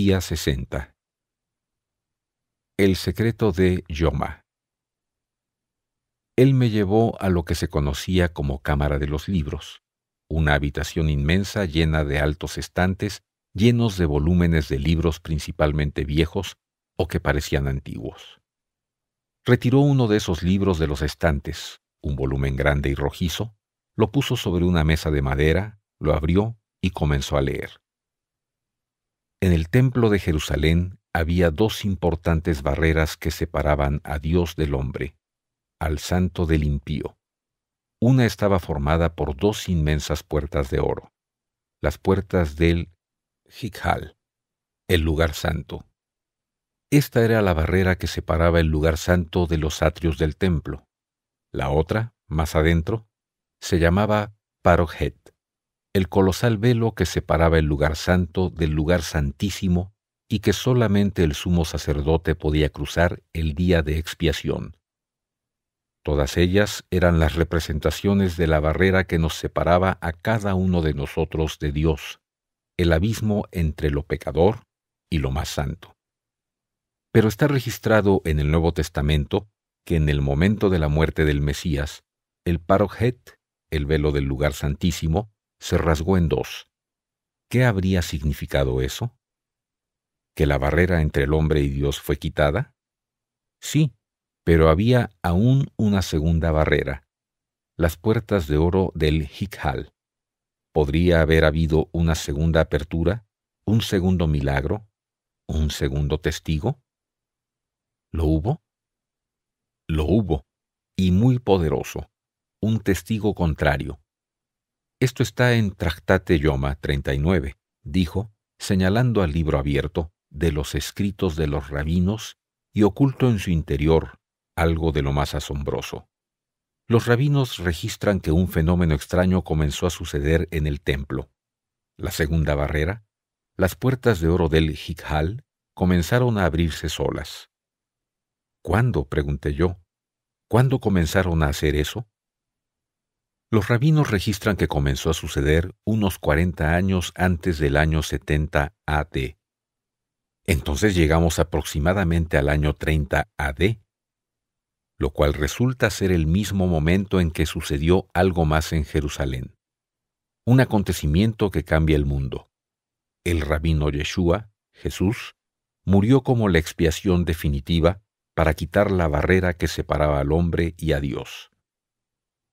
Día 60. El secreto de Yoma. Él me llevó a lo que se conocía como Cámara de los Libros, una habitación inmensa llena de altos estantes llenos de volúmenes de libros principalmente viejos o que parecían antiguos. Retiró uno de esos libros de los estantes, un volumen grande y rojizo, lo puso sobre una mesa de madera, lo abrió y comenzó a leer. En el templo de Jerusalén había dos importantes barreras que separaban a Dios del hombre, al santo del impío. Una estaba formada por dos inmensas puertas de oro, las puertas del Jikhal, el lugar santo. Esta era la barrera que separaba el lugar santo de los atrios del templo. La otra, más adentro, se llamaba Parochet el colosal velo que separaba el lugar santo del lugar santísimo y que solamente el sumo sacerdote podía cruzar el día de expiación. Todas ellas eran las representaciones de la barrera que nos separaba a cada uno de nosotros de Dios, el abismo entre lo pecador y lo más santo. Pero está registrado en el Nuevo Testamento que en el momento de la muerte del Mesías, el paroquet, el velo del lugar santísimo, se rasgó en dos. ¿Qué habría significado eso? ¿Que la barrera entre el hombre y Dios fue quitada? Sí, pero había aún una segunda barrera, las puertas de oro del Jikhal. ¿Podría haber habido una segunda apertura, un segundo milagro, un segundo testigo? ¿Lo hubo? Lo hubo, y muy poderoso, un testigo contrario, esto está en Tractate Yoma 39, dijo, señalando al libro abierto de los escritos de los rabinos y oculto en su interior algo de lo más asombroso. Los rabinos registran que un fenómeno extraño comenzó a suceder en el templo. La segunda barrera, las puertas de oro del Jighal comenzaron a abrirse solas. ¿Cuándo? pregunté yo. ¿Cuándo comenzaron a hacer eso? Los rabinos registran que comenzó a suceder unos 40 años antes del año 70 AD. Entonces llegamos aproximadamente al año 30 AD, lo cual resulta ser el mismo momento en que sucedió algo más en Jerusalén. Un acontecimiento que cambia el mundo. El rabino Yeshua, Jesús, murió como la expiación definitiva para quitar la barrera que separaba al hombre y a Dios.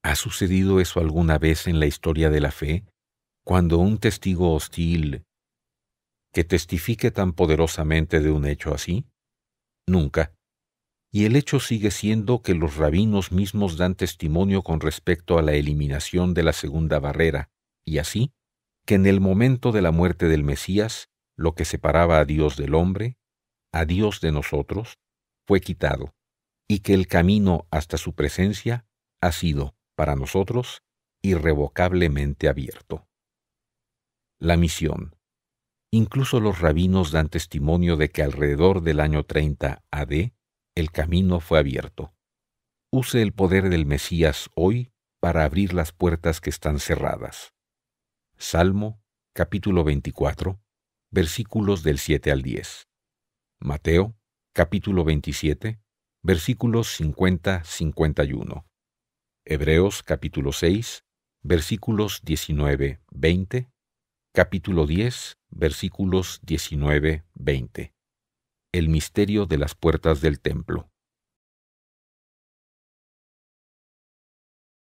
¿Ha sucedido eso alguna vez en la historia de la fe? Cuando un testigo hostil que testifique tan poderosamente de un hecho así? Nunca. Y el hecho sigue siendo que los rabinos mismos dan testimonio con respecto a la eliminación de la segunda barrera, y así, que en el momento de la muerte del Mesías, lo que separaba a Dios del hombre, a Dios de nosotros, fue quitado, y que el camino hasta su presencia ha sido, para nosotros irrevocablemente abierto. La misión. Incluso los rabinos dan testimonio de que alrededor del año 30 AD el camino fue abierto. Use el poder del Mesías hoy para abrir las puertas que están cerradas. Salmo capítulo 24, versículos del 7 al 10. Mateo capítulo 27, versículos 50-51. Hebreos capítulo 6, versículos 19, 20, capítulo 10, versículos 19, 20. El misterio de las puertas del templo.